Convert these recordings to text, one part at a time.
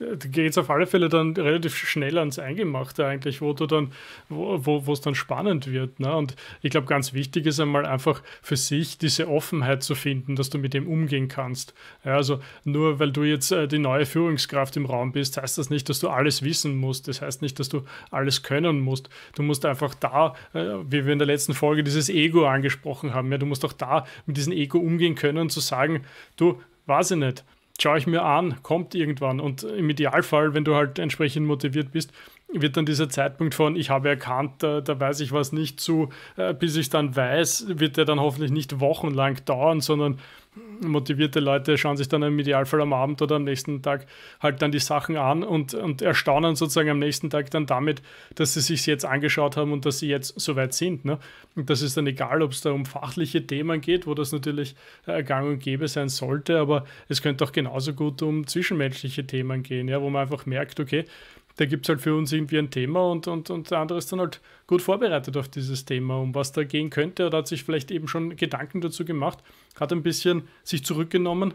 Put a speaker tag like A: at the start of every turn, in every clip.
A: geht es auf alle Fälle dann relativ schnell ans Eingemachte eigentlich, wo du dann, wo es dann spannend wird. Ne? Und ich glaube, ganz wichtig ist einmal einfach für sich diese Offenheit zu finden, dass du mit dem umgehen kannst. Ja, also nur weil du jetzt äh, die neue Führungskraft im Raum bist, heißt das nicht, dass du alles wissen musst. Das heißt nicht, dass du alles können musst. Du musst einfach da, äh, wie wir in der letzten Folge dieses Ego angesprochen haben, ja, du musst auch da mit diesem Ego umgehen können, zu sagen, du, weiß ich nicht schaue ich mir an, kommt irgendwann. Und im Idealfall, wenn du halt entsprechend motiviert bist, wird dann dieser Zeitpunkt von, ich habe erkannt, da, da weiß ich was nicht zu, äh, bis ich dann weiß, wird der dann hoffentlich nicht wochenlang dauern, sondern motivierte Leute schauen sich dann im Idealfall am Abend oder am nächsten Tag halt dann die Sachen an und, und erstaunen sozusagen am nächsten Tag dann damit, dass sie sich jetzt angeschaut haben und dass sie jetzt soweit sind. Ne? Und das ist dann egal, ob es da um fachliche Themen geht, wo das natürlich äh, gang und gäbe sein sollte, aber es könnte auch genauso gut um zwischenmenschliche Themen gehen, ja, wo man einfach merkt, okay, da gibt es halt für uns irgendwie ein Thema und, und, und der andere ist dann halt gut vorbereitet auf dieses Thema, um was da gehen könnte oder hat sich vielleicht eben schon Gedanken dazu gemacht, hat ein bisschen sich zurückgenommen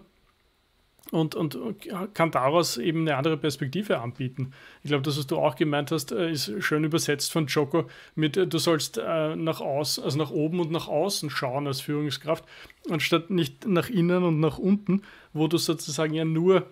A: und, und kann daraus eben eine andere Perspektive anbieten. Ich glaube, das, was du auch gemeint hast, äh, ist schön übersetzt von Joko mit, äh, du sollst äh, nach außen, also nach oben und nach außen schauen als Führungskraft, anstatt nicht nach innen und nach unten, wo du sozusagen ja nur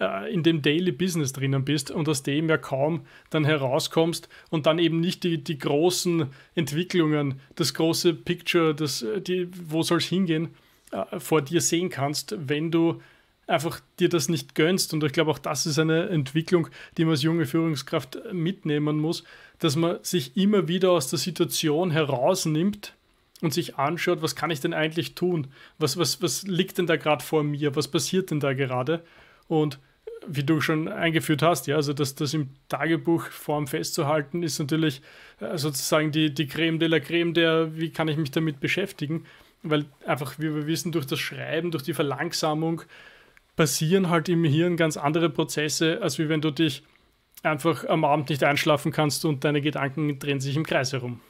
A: äh, in dem Daily Business drinnen bist und aus dem ja kaum dann herauskommst und dann eben nicht die, die großen Entwicklungen, das große Picture, das, äh, die, wo soll es hingehen, äh, vor dir sehen kannst, wenn du einfach dir das nicht gönnst. Und ich glaube, auch das ist eine Entwicklung, die man als junge Führungskraft mitnehmen muss, dass man sich immer wieder aus der Situation herausnimmt, und sich anschaut, was kann ich denn eigentlich tun? Was, was, was liegt denn da gerade vor mir? Was passiert denn da gerade? Und wie du schon eingeführt hast, ja, also das, das im Tagebuchform festzuhalten, ist natürlich äh, sozusagen die, die Creme de la Creme der, wie kann ich mich damit beschäftigen? Weil einfach, wie wir wissen, durch das Schreiben, durch die Verlangsamung passieren halt im Hirn ganz andere Prozesse, als wie wenn du dich einfach am Abend nicht einschlafen kannst und deine Gedanken drehen sich im Kreis herum.